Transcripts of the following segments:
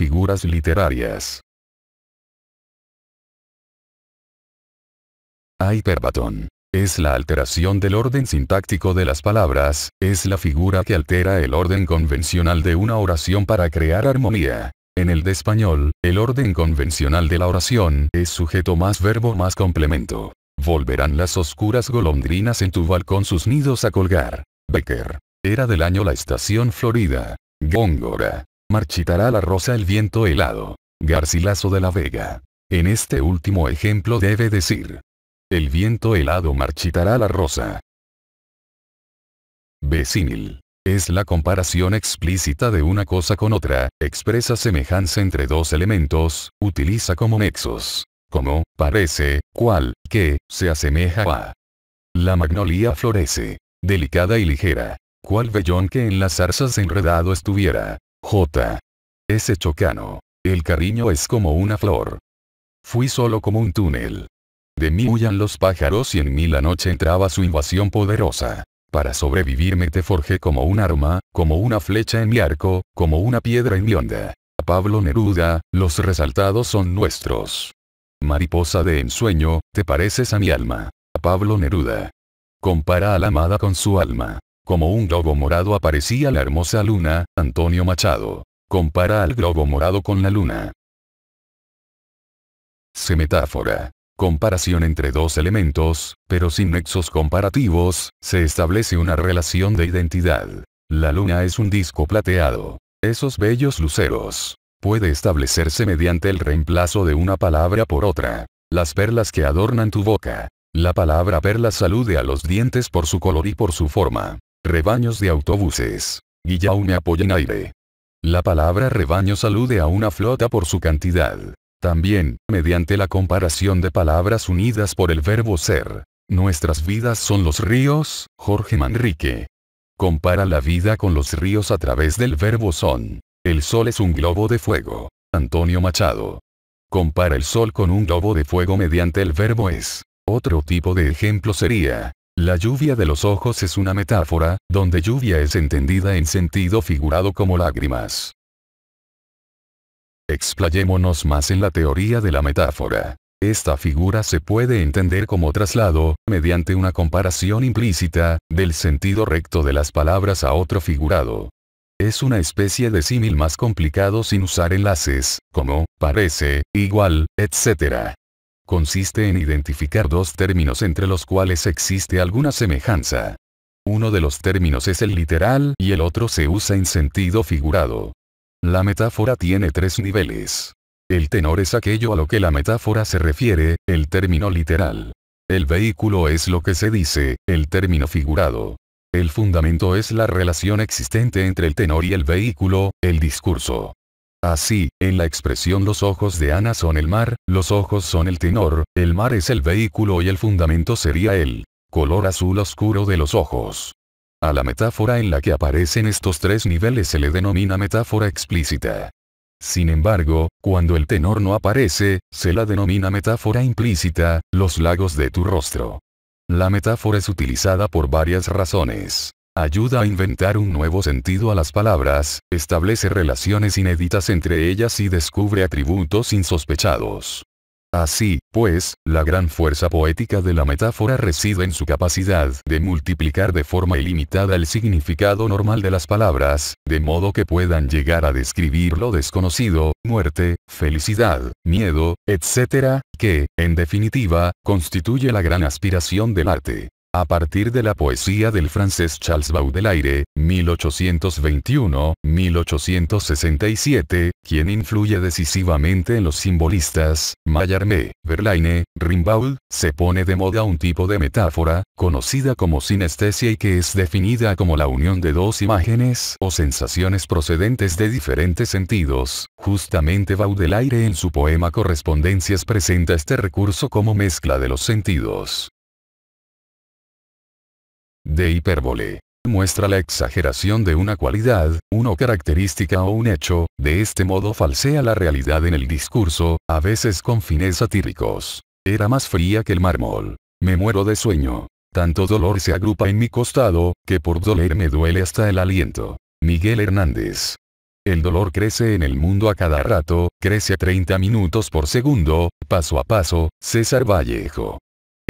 figuras literarias. Hyperbatón. Es la alteración del orden sintáctico de las palabras, es la figura que altera el orden convencional de una oración para crear armonía. En el de español, el orden convencional de la oración es sujeto más verbo más complemento. Volverán las oscuras golondrinas en tu balcón sus nidos a colgar. Becker. Era del año la estación Florida. Góngora marchitará la rosa el viento helado. Garcilaso de la Vega. En este último ejemplo debe decir. El viento helado marchitará la rosa. Vecinil. Es la comparación explícita de una cosa con otra, expresa semejanza entre dos elementos, utiliza como nexos. Como, parece, cual, que, se asemeja a. La magnolia florece, delicada y ligera, cual vellón que en las zarzas enredado estuviera, J. Ese Chocano. El cariño es como una flor. Fui solo como un túnel. De mí huyan los pájaros y en mí la noche entraba su invasión poderosa. Para sobrevivirme te forjé como un arma, como una flecha en mi arco, como una piedra en mi onda. A Pablo Neruda, los resaltados son nuestros. Mariposa de ensueño, te pareces a mi alma. A Pablo Neruda. Compara a la amada con su alma. Como un globo morado aparecía la hermosa luna, Antonio Machado. Compara al globo morado con la luna. Se metáfora. Comparación entre dos elementos, pero sin nexos comparativos, se establece una relación de identidad. La luna es un disco plateado. Esos bellos luceros. Puede establecerse mediante el reemplazo de una palabra por otra. Las perlas que adornan tu boca. La palabra perla salude a los dientes por su color y por su forma. Rebaños de autobuses. Guillaume apoya en aire. La palabra rebaños salude a una flota por su cantidad. También, mediante la comparación de palabras unidas por el verbo ser. Nuestras vidas son los ríos, Jorge Manrique. Compara la vida con los ríos a través del verbo son. El sol es un globo de fuego. Antonio Machado. Compara el sol con un globo de fuego mediante el verbo es. Otro tipo de ejemplo sería, la lluvia de los ojos es una metáfora, donde lluvia es entendida en sentido figurado como lágrimas. Explayémonos más en la teoría de la metáfora. Esta figura se puede entender como traslado, mediante una comparación implícita, del sentido recto de las palabras a otro figurado. Es una especie de símil más complicado sin usar enlaces, como, parece, igual, etc consiste en identificar dos términos entre los cuales existe alguna semejanza. Uno de los términos es el literal y el otro se usa en sentido figurado. La metáfora tiene tres niveles. El tenor es aquello a lo que la metáfora se refiere, el término literal. El vehículo es lo que se dice, el término figurado. El fundamento es la relación existente entre el tenor y el vehículo, el discurso. Así, en la expresión los ojos de Ana son el mar, los ojos son el tenor, el mar es el vehículo y el fundamento sería el color azul oscuro de los ojos. A la metáfora en la que aparecen estos tres niveles se le denomina metáfora explícita. Sin embargo, cuando el tenor no aparece, se la denomina metáfora implícita, los lagos de tu rostro. La metáfora es utilizada por varias razones ayuda a inventar un nuevo sentido a las palabras, establece relaciones inéditas entre ellas y descubre atributos insospechados. Así, pues, la gran fuerza poética de la metáfora reside en su capacidad de multiplicar de forma ilimitada el significado normal de las palabras, de modo que puedan llegar a describir lo desconocido, muerte, felicidad, miedo, etc., que, en definitiva, constituye la gran aspiración del arte. A partir de la poesía del francés Charles Baudelaire, 1821-1867, quien influye decisivamente en los simbolistas, Mallarmé, Verlaine, Rimbaud, se pone de moda un tipo de metáfora, conocida como sinestesia y que es definida como la unión de dos imágenes o sensaciones procedentes de diferentes sentidos. Justamente Baudelaire en su poema Correspondencias presenta este recurso como mezcla de los sentidos de hipérbole. Muestra la exageración de una cualidad, una característica o un hecho, de este modo falsea la realidad en el discurso, a veces con fines satíricos. Era más fría que el mármol. Me muero de sueño. Tanto dolor se agrupa en mi costado, que por doler me duele hasta el aliento. Miguel Hernández. El dolor crece en el mundo a cada rato, crece a 30 minutos por segundo, paso a paso, César Vallejo.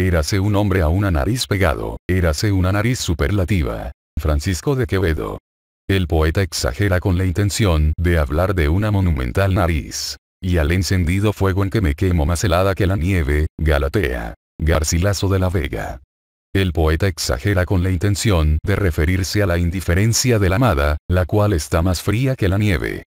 Érase un hombre a una nariz pegado, érase una nariz superlativa. Francisco de Quevedo. El poeta exagera con la intención de hablar de una monumental nariz. Y al encendido fuego en que me quemo más helada que la nieve, Galatea. Garcilaso de la Vega. El poeta exagera con la intención de referirse a la indiferencia de la amada, la cual está más fría que la nieve.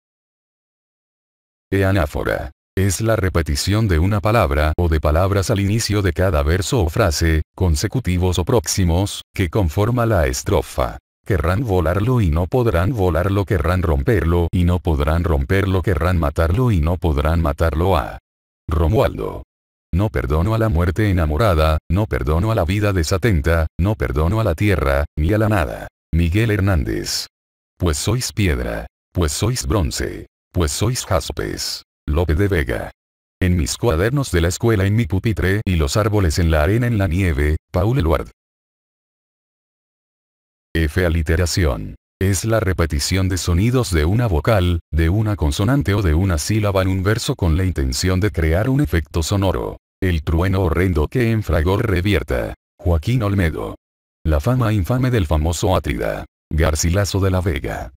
E anáfora es la repetición de una palabra o de palabras al inicio de cada verso o frase, consecutivos o próximos, que conforma la estrofa. Querrán volarlo y no podrán volarlo, querrán romperlo y no podrán romperlo, querrán matarlo y no podrán matarlo a Romualdo. No perdono a la muerte enamorada, no perdono a la vida desatenta, no perdono a la tierra, ni a la nada. Miguel Hernández. Pues sois piedra. Pues sois bronce. Pues sois jaspes. Lope de Vega. En mis cuadernos de la escuela en mi pupitre y los árboles en la arena en la nieve, Paul Eluard. F. Aliteración. Es la repetición de sonidos de una vocal, de una consonante o de una sílaba en un verso con la intención de crear un efecto sonoro. El trueno horrendo que en fragor revierta. Joaquín Olmedo. La fama infame del famoso Atrida. Garcilaso de la Vega.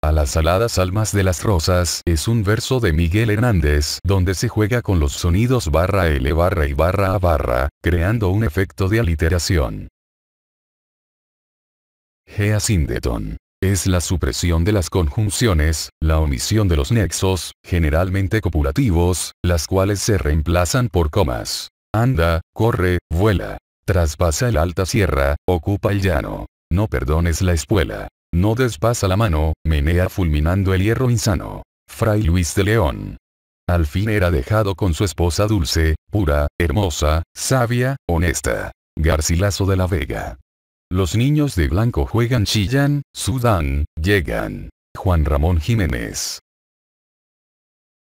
A las aladas almas de las rosas es un verso de Miguel Hernández donde se juega con los sonidos barra L barra y barra A barra, creando un efecto de aliteración. Gea Sindeton. Es la supresión de las conjunciones, la omisión de los nexos, generalmente copulativos, las cuales se reemplazan por comas. Anda, corre, vuela. Traspasa el alta sierra, ocupa el llano. No perdones la espuela. No despasa la mano, menea fulminando el hierro insano. Fray Luis de León. Al fin era dejado con su esposa dulce, pura, hermosa, sabia, honesta. Garcilaso de la Vega. Los niños de blanco juegan chillan, sudan, llegan. Juan Ramón Jiménez.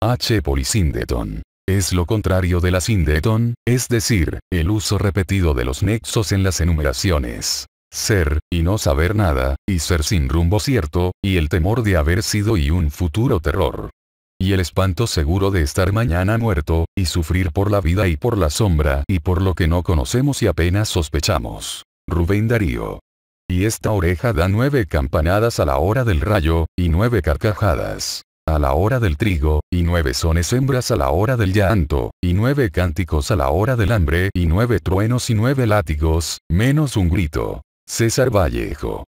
H. Polisindeton. Es lo contrario de la sindeton, es decir, el uso repetido de los nexos en las enumeraciones ser, y no saber nada, y ser sin rumbo cierto, y el temor de haber sido y un futuro terror. Y el espanto seguro de estar mañana muerto, y sufrir por la vida y por la sombra y por lo que no conocemos y apenas sospechamos. Rubén Darío. Y esta oreja da nueve campanadas a la hora del rayo, y nueve carcajadas a la hora del trigo, y nueve sones hembras a la hora del llanto, y nueve cánticos a la hora del hambre, y nueve truenos y nueve látigos, menos un grito. César Vallejo.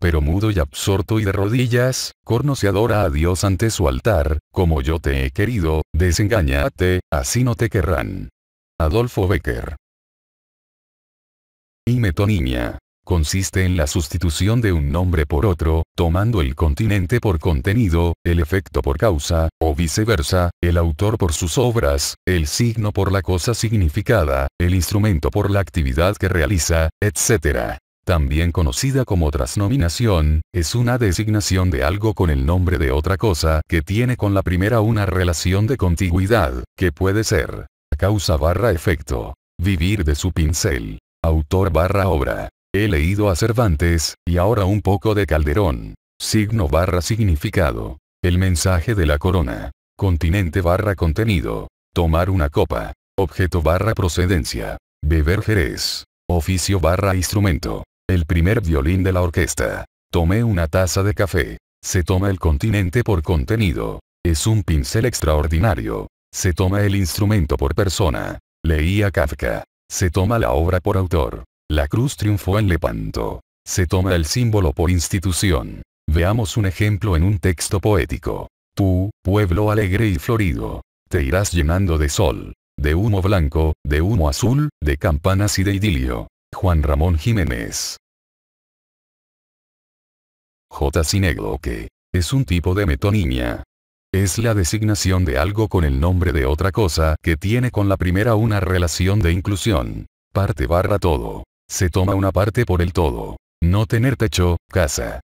Pero mudo y absorto y de rodillas, Corno se adora a Dios ante su altar, como yo te he querido, desengañate, así no te querrán. Adolfo Becker. metonimia. Consiste en la sustitución de un nombre por otro, tomando el continente por contenido, el efecto por causa, o viceversa, el autor por sus obras, el signo por la cosa significada, el instrumento por la actividad que realiza, etc también conocida como trasnominación, es una designación de algo con el nombre de otra cosa que tiene con la primera una relación de contigüidad, que puede ser causa barra efecto, vivir de su pincel, autor barra obra. He leído a Cervantes, y ahora un poco de Calderón. Signo barra significado. El mensaje de la corona. Continente barra contenido. Tomar una copa. Objeto barra procedencia. Beber jerez. Oficio barra instrumento el primer violín de la orquesta. Tomé una taza de café. Se toma el continente por contenido. Es un pincel extraordinario. Se toma el instrumento por persona. Leía Kafka. Se toma la obra por autor. La cruz triunfó en Lepanto. Se toma el símbolo por institución. Veamos un ejemplo en un texto poético. Tú, pueblo alegre y florido, te irás llenando de sol, de humo blanco, de humo azul, de campanas y de idilio. Juan Ramón Jiménez. J. sineglo que es un tipo de metonimia. Es la designación de algo con el nombre de otra cosa que tiene con la primera una relación de inclusión. Parte barra todo. Se toma una parte por el todo. No tener techo, casa.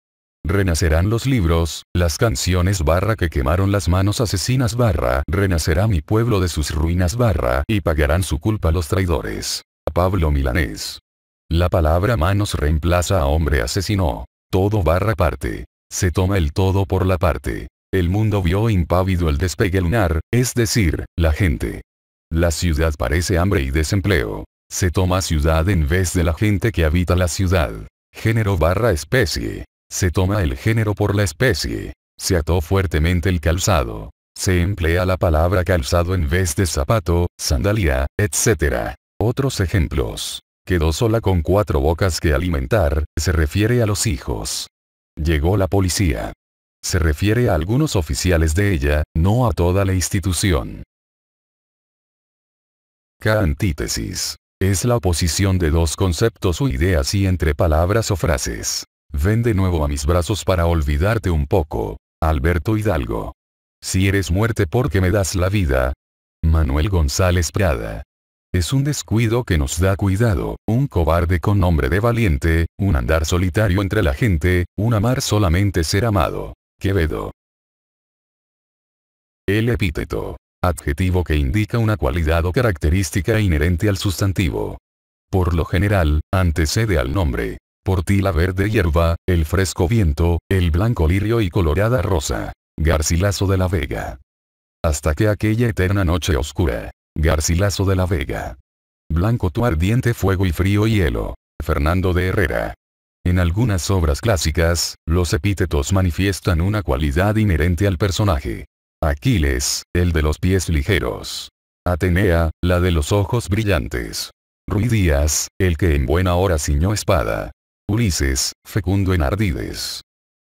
Renacerán los libros, las canciones barra que quemaron las manos asesinas barra, renacerá mi pueblo de sus ruinas barra, y pagarán su culpa los traidores. Pablo Milanés. La palabra manos reemplaza a hombre asesino todo barra parte. Se toma el todo por la parte. El mundo vio impávido el despegue lunar, es decir, la gente. La ciudad parece hambre y desempleo. Se toma ciudad en vez de la gente que habita la ciudad. Género barra especie. Se toma el género por la especie. Se ató fuertemente el calzado. Se emplea la palabra calzado en vez de zapato, sandalia, etc. Otros ejemplos quedó sola con cuatro bocas que alimentar, se refiere a los hijos. Llegó la policía. Se refiere a algunos oficiales de ella, no a toda la institución. K antítesis. Es la oposición de dos conceptos o ideas y entre palabras o frases. Ven de nuevo a mis brazos para olvidarte un poco. Alberto Hidalgo. Si eres muerte porque me das la vida. Manuel González Prada. Es un descuido que nos da cuidado, un cobarde con nombre de valiente, un andar solitario entre la gente, un amar solamente ser amado. Quevedo. El epíteto. Adjetivo que indica una cualidad o característica inherente al sustantivo. Por lo general, antecede al nombre. Por ti la verde hierba, el fresco viento, el blanco lirio y colorada rosa. Garcilaso de la Vega. Hasta que aquella eterna noche oscura. Garcilaso de la Vega. Blanco tu ardiente fuego y frío hielo. Fernando de Herrera. En algunas obras clásicas, los epítetos manifiestan una cualidad inherente al personaje. Aquiles, el de los pies ligeros. Atenea, la de los ojos brillantes. Ruy Díaz, el que en buena hora ciñó espada. Ulises, fecundo en ardides.